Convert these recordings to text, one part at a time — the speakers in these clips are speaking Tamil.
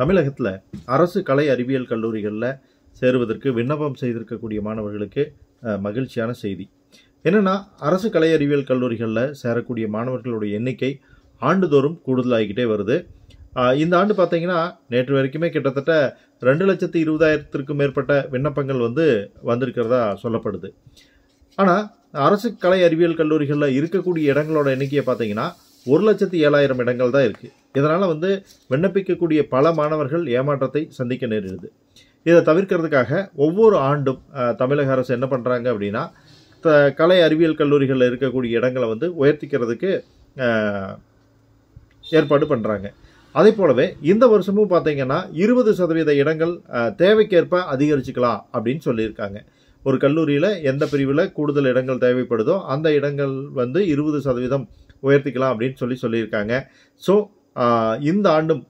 தமிழகத்தில் அரசு கலை அறிவியல் கல்லூரிகளில் சேருவதற்கு விண்ணப்பம் செய்திருக்கக்கூடிய மாணவர்களுக்கு மகிழ்ச்சியான செய்தி என்னென்னா அரசு கலை அறிவியல் கல்லூரிகளில் சேரக்கூடிய மாணவர்களுடைய எண்ணிக்கை ஆண்டுதோறும் கூடுதலாகிக்கிட்டே வருது இந்த ஆண்டு பார்த்தீங்கன்னா நேற்று வரைக்குமே கிட்டத்தட்ட ரெண்டு லட்சத்து இருபதாயிரத்திற்கும் மேற்பட்ட விண்ணப்பங்கள் வந்து வந்திருக்கிறதா சொல்லப்படுது ஆனால் அரசு கலை அறிவியல் கல்லூரிகளில் இருக்கக்கூடிய இடங்களோட எண்ணிக்கையை பார்த்தீங்கன்னா ஒரு லட்சத்து ஏழாயிரம் இடங்கள் தான் இருக்குது இதனால் வந்து விண்ணப்பிக்கக்கூடிய பல மாணவர்கள் ஏமாற்றத்தை சந்திக்க நேரிடுது இதை தவிர்க்கிறதுக்காக ஒவ்வொரு ஆண்டும் தமிழக அரசு என்ன பண்ணுறாங்க அப்படின்னா த கலை அறிவியல் கல்லூரிகளில் இருக்கக்கூடிய இடங்களை வந்து உயர்த்திக்கிறதுக்கு ஏற்பாடு பண்ணுறாங்க அதே போலவே இந்த வருஷமும் பார்த்தீங்கன்னா இருபது சதவீத இடங்கள் தேவைக்கேற்ப அதிகரிச்சுக்கலாம் அப்படின்னு சொல்லியிருக்காங்க ஒரு கல்லூரியில் எந்த பிரிவில் கூடுதல் இடங்கள் தேவைப்படுதோ அந்த இடங்கள் வந்து இருபது சதவீதம் உயர்த்திக்கலாம் அப்படின்னு சொல்லி சொல்லியிருக்காங்க ஸோ இந்த ஆண்டும்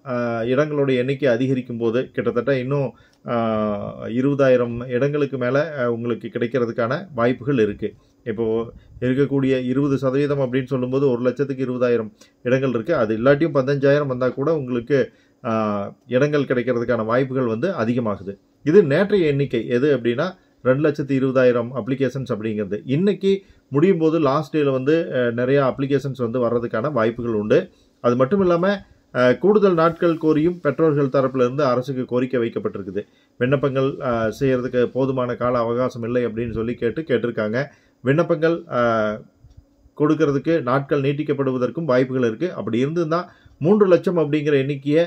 இடங்களுடைய எண்ணிக்கை அதிகரிக்கும் போது கிட்டத்தட்ட இன்னும் இருபதாயிரம் இடங்களுக்கு மேலே உங்களுக்கு கிடைக்கிறதுக்கான வாய்ப்புகள் இருக்குது இப்போது இருக்கக்கூடிய இருபது சதவீதம் அப்படின்னு சொல்லும்போது ஒரு லட்சத்துக்கு இருபதாயிரம் இடங்கள் இருக்குது அது இல்லாட்டியும் பதினஞ்சாயிரம் வந்தால் கூட உங்களுக்கு இடங்கள் கிடைக்கிறதுக்கான வாய்ப்புகள் வந்து அதிகமாகுது இது நேற்றைய எண்ணிக்கை எது அப்படின்னா ரெண்டு லட்சத்து இருபதாயிரம் அப்ளிகேஷன்ஸ் அப்படிங்கிறது இன்றைக்கி முடியும் போது லாஸ்ட் டேயில் வந்து நிறையா அப்ளிகேஷன்ஸ் வந்து வர்றதுக்கான வாய்ப்புகள் உண்டு அது மட்டும் இல்லாமல் கூடுதல் நாட்கள் கோரியும் பெற்றோர்கள் தரப்பிலிருந்து அரசுக்கு கோரிக்கை வைக்கப்பட்டிருக்குது விண்ணப்பங்கள் செய்கிறதுக்கு போதுமான கால அவகாசம் இல்லை அப்படின்னு சொல்லி கேட்டு கேட்டிருக்காங்க விண்ணப்பங்கள் கொடுக்கறதுக்கு நாட்கள் நீட்டிக்கப்படுவதற்கும் வாய்ப்புகள் இருக்குது அப்படி இருந்துருந்தால் மூன்று லட்சம் அப்படிங்கிற எண்ணிக்கையை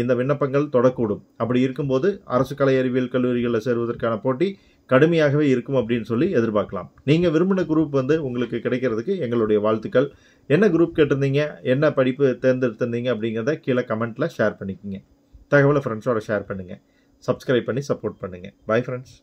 இந்த விண்ணப்பங்கள் தொடக்கூடும் அப்படி இருக்கும்போது அரசு கலை அறிவியல் கல்லூரிகளில் சேருவதற்கான போட்டி கடுமையாகவே இருக்கும் அப்படின்னு சொல்லி எதிர்பார்க்கலாம் நீங்கள் விரும்பின குரூப் வந்து உங்களுக்கு கிடைக்கிறதுக்கு எங்களுடைய வாழ்த்துக்கள் என்ன குரூப் கேட்டிருந்தீங்க என்ன படிப்பு தேர்ந்தெடுத்திருந்தீங்க அப்படிங்கிறத கீழே கமெண்ட்டில் ஷேர் பண்ணிக்கோங்க தகவலை ஃப்ரெண்ட்ஸோட ஷேர் பண்ணுங்கள் சப்ஸ்கிரைப் பண்ணி சப்போர்ட் பண்ணுங்கள் பாய் ஃப்ரெண்ட்ஸ்